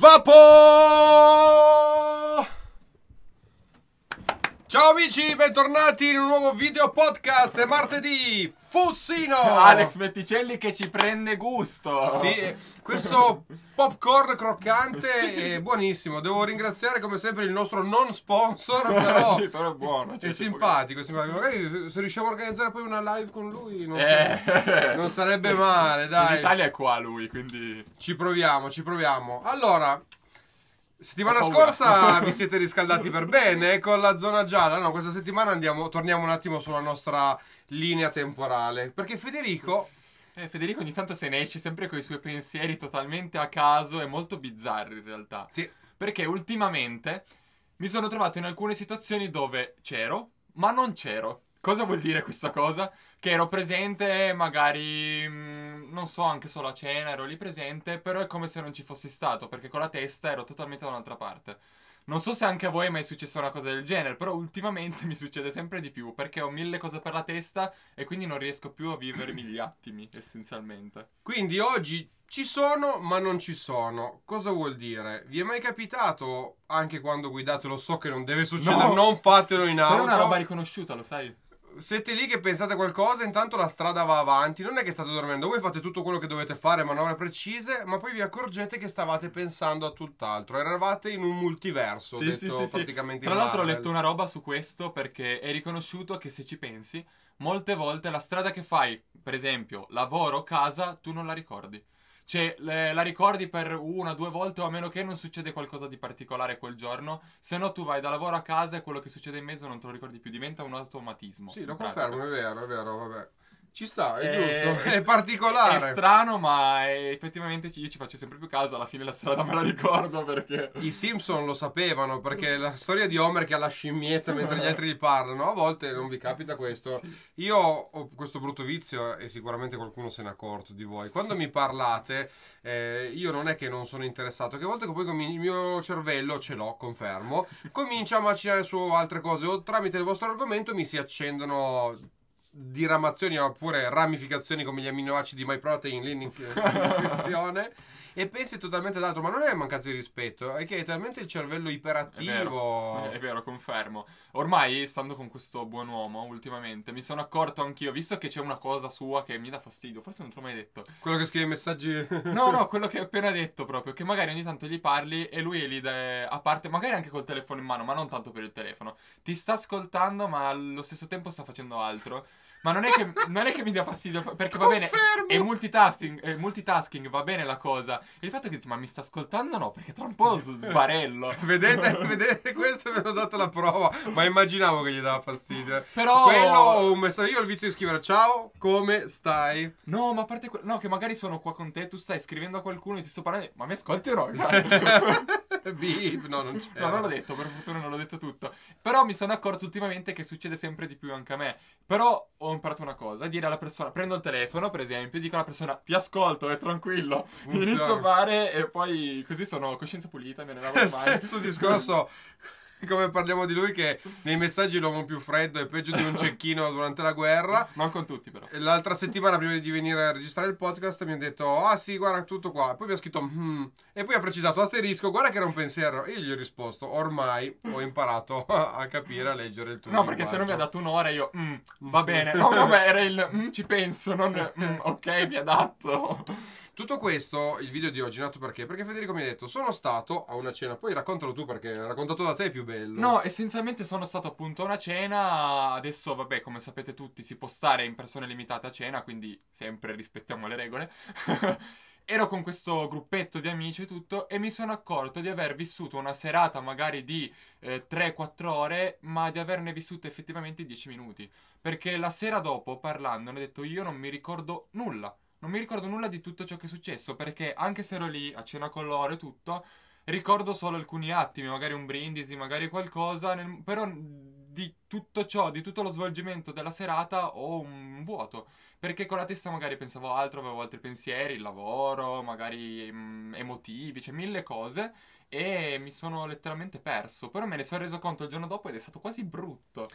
vapor! Ciao amici, bentornati in un nuovo video podcast. È martedì, Fussino! Alex Metticelli che ci prende gusto. Sì, questo popcorn croccante sì. è buonissimo. Devo ringraziare come sempre il nostro non sponsor, però, sì, però è buono. È simpatico, simpatico, Magari se riusciamo a organizzare poi una live con lui non, eh. sarebbe, non sarebbe male, dai. In Italia è qua lui, quindi... Ci proviamo, ci proviamo. Allora, Settimana scorsa vi siete riscaldati per bene con la zona gialla. No, questa settimana andiamo, torniamo un attimo sulla nostra linea temporale. Perché Federico. Eh, Federico ogni tanto se ne esce sempre con i suoi pensieri totalmente a caso e molto bizzarri in realtà. Sì. Perché ultimamente mi sono trovato in alcune situazioni dove c'ero, ma non c'ero. Cosa vuol dire questa cosa? Che ero presente, magari, mm, non so, anche solo a cena ero lì presente, però è come se non ci fossi stato, perché con la testa ero totalmente da un'altra parte. Non so se anche a voi è mai successa una cosa del genere, però ultimamente mi succede sempre di più, perché ho mille cose per la testa e quindi non riesco più a vivermi gli attimi, essenzialmente. Quindi oggi ci sono, ma non ci sono. Cosa vuol dire? Vi è mai capitato, anche quando guidate, lo so che non deve succedere, no, non fatelo in auto. Però è una roba riconosciuta, lo sai? siete lì che pensate qualcosa, intanto la strada va avanti, non è che state dormendo, voi fate tutto quello che dovete fare, manovre precise, ma poi vi accorgete che stavate pensando a tutt'altro, eravate in un multiverso, sì, detto sì, sì, praticamente. Tra l'altro ho letto una roba su questo perché è riconosciuto che se ci pensi, molte volte la strada che fai, per esempio, lavoro, casa, tu non la ricordi. Cioè, le, la ricordi per una, due volte o a meno che non succede qualcosa di particolare quel giorno. Se no tu vai da lavoro a casa e quello che succede in mezzo non te lo ricordi più, diventa un automatismo. Sì, lo pratica. confermo, è vero, è vero, vabbè. Ci sta, è, è eh, giusto. È, è, particolare. È strano, ma è, effettivamente io ci faccio sempre più caso. Alla fine la strada me la ricordo perché. I Simpson lo sapevano perché la storia di Homer che ha la scimmietta mentre gli altri gli parlano. A volte non vi capita questo. Sì. Io ho questo brutto vizio e sicuramente qualcuno se n'è accorto di voi. Quando mi parlate, eh, io non è che non sono interessato, che a volte poi il mio cervello, ce l'ho, confermo, comincia a macinare su altre cose o tramite il vostro argomento mi si accendono diramazioni oppure ramificazioni come gli amminoacidi MyProtein link in descrizione e pensi totalmente ad altro. Ma non è mancanza di rispetto, è che hai talmente il cervello iperattivo. È vero, è vero confermo. Ormai, stando con questo buon uomo ultimamente, mi sono accorto anch'io, visto che c'è una cosa sua che mi dà fastidio, forse non te l'ho mai detto. Quello che scrive i messaggi. no, no, quello che ho appena detto proprio, che magari ogni tanto gli parli e lui li da, a parte, magari anche col telefono in mano, ma non tanto per il telefono. Ti sta ascoltando, ma allo stesso tempo sta facendo altro. Ma non è che, non è che mi dia fastidio, perché va bene, è multitasking, è multitasking, va bene la cosa il fatto è che dici, ma mi sta ascoltando? No, perché tra un po' sbarello. vedete, vedete, questo ve l'ho dato la prova. Ma immaginavo che gli dava fastidio. Però. Quello un messaggio. Io il vizio di scrivere: Ciao, come stai? No, ma a parte quello. No, che magari sono qua con te, tu stai scrivendo a qualcuno e ti sto parlando. Ma mi ascolterò. Beep, no, non c'è. No, non l'ho detto, per fortuna non l'ho detto tutto. Però mi sono accorto ultimamente che succede sempre di più anche a me. Però ho imparato una cosa, dire alla persona, prendo il telefono per esempio, e dico alla persona, ti ascolto, è tranquillo. Funziona. Inizio a fare e poi così sono coscienza pulita, me ne lavo mai. Stesso discorso come parliamo di lui che nei messaggi l'uomo più freddo e peggio di un cecchino durante la guerra. Non con tutti però. L'altra settimana prima di venire a registrare il podcast mi ha detto ah sì guarda tutto qua. Poi mi ha scritto hmm. e poi ha precisato asterisco guarda che era un pensiero. Io gli ho risposto ormai ho imparato a capire a leggere il tuo No perché linguaggio. se non mi ha dato un'ora io mm, va bene. No vabbè era il mm, ci penso non mm, ok mi ha dato tutto questo, il video di oggi è nato perché? Perché Federico mi ha detto, sono stato a una cena, poi raccontalo tu perché raccontato da te è più bello. No, essenzialmente sono stato appunto a una cena, adesso vabbè come sapete tutti si può stare in persone limitate a cena, quindi sempre rispettiamo le regole. Ero con questo gruppetto di amici e tutto e mi sono accorto di aver vissuto una serata magari di eh, 3-4 ore, ma di averne vissute effettivamente 10 minuti. Perché la sera dopo, parlando, ho detto io non mi ricordo nulla non mi ricordo nulla di tutto ciò che è successo, perché anche se ero lì a cena con loro e tutto, ricordo solo alcuni attimi, magari un brindisi, magari qualcosa, nel, però di tutto ciò, di tutto lo svolgimento della serata ho un vuoto, perché con la testa magari pensavo altro, avevo altri pensieri, il lavoro, magari mm, emotivi, cioè mille cose e mi sono letteralmente perso, però me ne sono reso conto il giorno dopo ed è stato quasi brutto.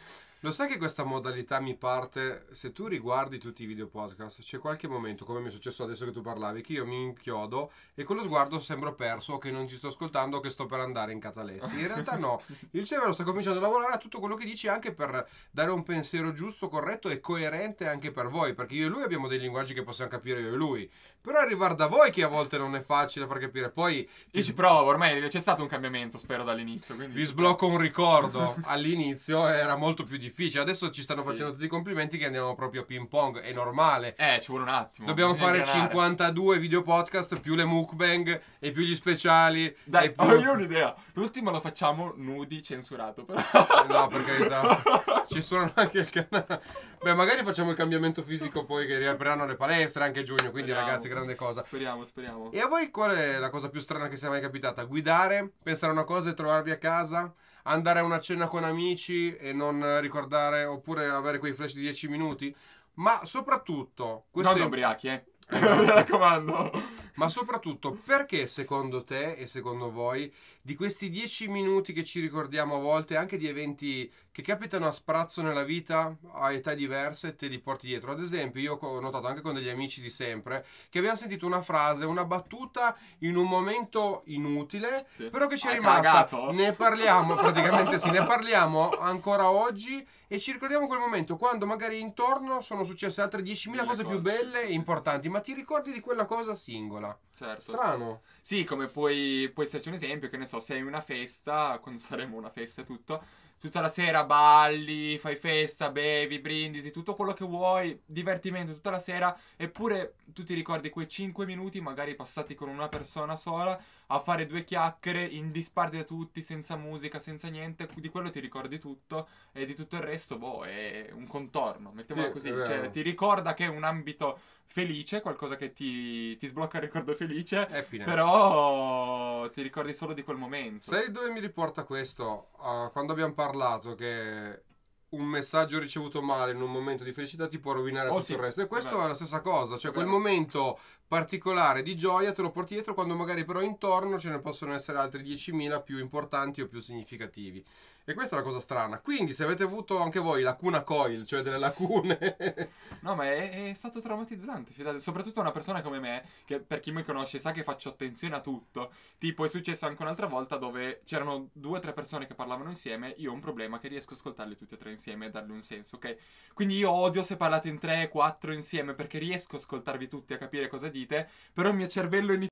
Lo sai che questa modalità mi parte, se tu riguardi tutti i video podcast, c'è qualche momento, come mi è successo adesso che tu parlavi, che io mi inchiodo e con lo sguardo sembro perso, che non ci sto ascoltando, che sto per andare in catalessi. In realtà no, il cervello sta cominciando a lavorare a tutto quello che dici anche per dare un pensiero giusto, corretto e coerente anche per voi, perché io e lui abbiamo dei linguaggi che possiamo capire io e lui. Però arrivare da voi che a volte non è facile far capire, poi... Io ci provo, ormai c'è stato un cambiamento, spero, dall'inizio. Quindi... Vi sblocco un ricordo, all'inizio era molto più difficile difficile. Adesso ci stanno sì. facendo tutti i complimenti che andiamo proprio a ping pong. È normale. Eh, ci vuole un attimo. Dobbiamo fare ingranare. 52 video podcast più le mukbang e più gli speciali. Dai, più... ho io un'idea. L'ultimo lo facciamo nudi censurato, però. Eh, no, per carità. Censurano anche il canale. Beh, magari facciamo il cambiamento fisico poi che riapriranno le palestre anche giugno, quindi ragazzi, grande cosa. Speriamo, speriamo. E a voi qual è la cosa più strana che sia mai capitata? Guidare, pensare a una cosa e trovarvi a casa? Andare a una cena con amici e non ricordare oppure avere quei flash di 10 minuti? Ma soprattutto... Non è... ubriachi, eh. Mi raccomando. Ma soprattutto, perché secondo te e secondo voi di questi dieci minuti che ci ricordiamo a volte, anche di eventi che capitano a sprazzo nella vita, a età diverse, te li porti dietro. Ad esempio, io ho notato anche con degli amici di sempre che abbiamo sentito una frase, una battuta in un momento inutile, sì. però che ci è Hai rimasta. Cagato. Ne parliamo, praticamente sì, ne parliamo ancora oggi e ci ricordiamo quel momento quando magari intorno sono successe altre 10.000 cose, cose più belle e importanti, ma ti ricordi di quella cosa singola. Certo. Strano. Sì, come puoi, può esserci un esempio, che ne so, se hai una festa, quando saremo una festa e tutto, tutta la sera balli, fai festa, bevi, brindisi, tutto quello che vuoi, divertimento tutta la sera, eppure tu ti ricordi quei 5 minuti magari passati con una persona sola a fare due chiacchiere in disparte da tutti, senza musica, senza niente, di quello ti ricordi tutto e di tutto il resto, boh, è un contorno, mettiamolo sì, così, cioè, ti ricorda che è un ambito felice, qualcosa che ti, ti sblocca il ricordo felice, Happiness. però ti ricordi solo di quel momento. Sai dove mi riporta questo? Uh, quando abbiamo parlato parlato che un messaggio ricevuto male in un momento di felicità ti può rovinare oh, tutto sì. il resto. E questo Beh. è la stessa cosa, cioè Beh. quel momento particolare di gioia te lo porti dietro quando magari però intorno ce ne possono essere altri 10.000 più importanti o più significativi. E questa è la cosa strana. Quindi, se avete avuto anche voi lacuna coil, cioè delle lacune. no, ma è, è stato traumatizzante, fidate. Soprattutto una persona come me, che per chi mi conosce sa che faccio attenzione a tutto. Tipo, è successo anche un'altra volta dove c'erano due o tre persone che parlavano insieme. Io ho un problema che riesco a ascoltarle tutte e tre insieme e darle un senso, ok? Quindi io odio se parlate in tre, quattro insieme, perché riesco a ascoltarvi tutti, a capire cosa dite. Però il mio cervello inizia.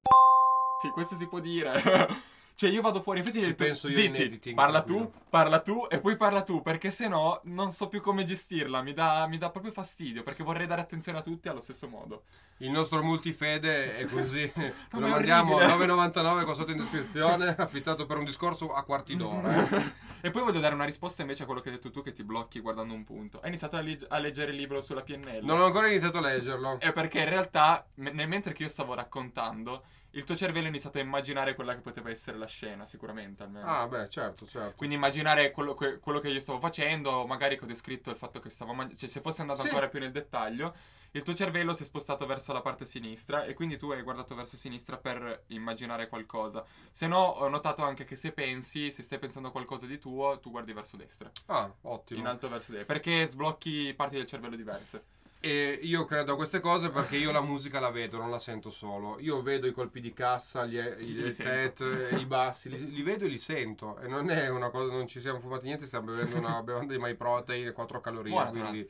Sì, questo si può dire. Cioè, io vado fuori, infatti, detto, penso io zitti, parla tu, parla tu e poi parla tu, perché se no non so più come gestirla, mi dà, mi dà proprio fastidio, perché vorrei dare attenzione a tutti allo stesso modo. Il nostro multifede è così, no, lo mandiamo a 9,99 qua sotto in descrizione, affittato per un discorso a quarti d'ora. Eh. e poi voglio dare una risposta invece a quello che hai detto tu, che ti blocchi guardando un punto. Hai iniziato a, leg- a leggere il libro sulla PNL? Non ho ancora iniziato a leggerlo. È perché in realtà, m- mentre che io stavo raccontando il tuo cervello ha iniziato a immaginare quella che poteva essere la scena, sicuramente almeno. Ah, beh, certo, certo. Quindi immaginare quello che, quello che io stavo facendo, magari che ho descritto il fatto che stavo mangiando, cioè se fosse andato sì. ancora più nel dettaglio, il tuo cervello si è spostato verso la parte sinistra e quindi tu hai guardato verso sinistra per immaginare qualcosa. Se no, ho notato anche che se pensi, se stai pensando a qualcosa di tuo, tu guardi verso destra. Ah, ottimo. In alto verso destra, perché sblocchi parti del cervello diverse. E io credo a queste cose perché io la musica la vedo, non la sento solo. Io vedo i colpi di cassa, gli, gli li tet, eh, i bassi, li, li, vedo e li sento. E non è una cosa, non ci siamo fumati niente, stiamo bevendo una bevanda di my protein, 4 calorie. quindi.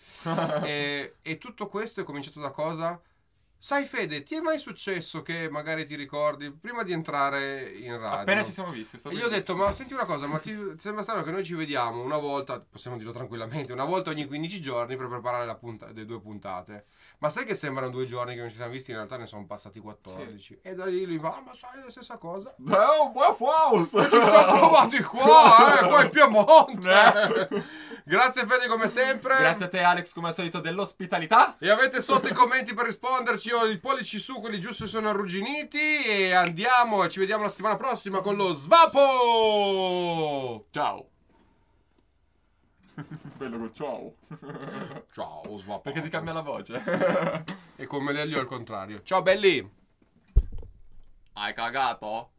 e, e tutto questo è cominciato da cosa? Sai Fede, ti è mai successo che magari ti ricordi prima di entrare in radio? Appena ci siamo visti. E gli ho detto, ma senti una cosa, ma ti, ti sembra strano che noi ci vediamo una volta, possiamo dirlo tranquillamente, una volta ogni 15 giorni per preparare la punta, le due puntate. Ma sai che sembrano due giorni che non ci siamo visti, in realtà ne sono passati 14. Sì. E da lì lui va, ah, ma sai la stessa cosa? Beh, buon falso! Ci sono trovati qua, eh, qua in Piemonte! Eh. Grazie Fede come sempre. Grazie a te Alex come al solito dell'ospitalità. E avete sotto i commenti per risponderci. o i pollici su, quelli giusti sono arrugginiti. E andiamo, ci vediamo la settimana prossima con lo Svapo. Ciao. Bello con ciao. Ciao Svapo. Perché ti cambia la voce. e come le al contrario. Ciao belli. Hai cagato?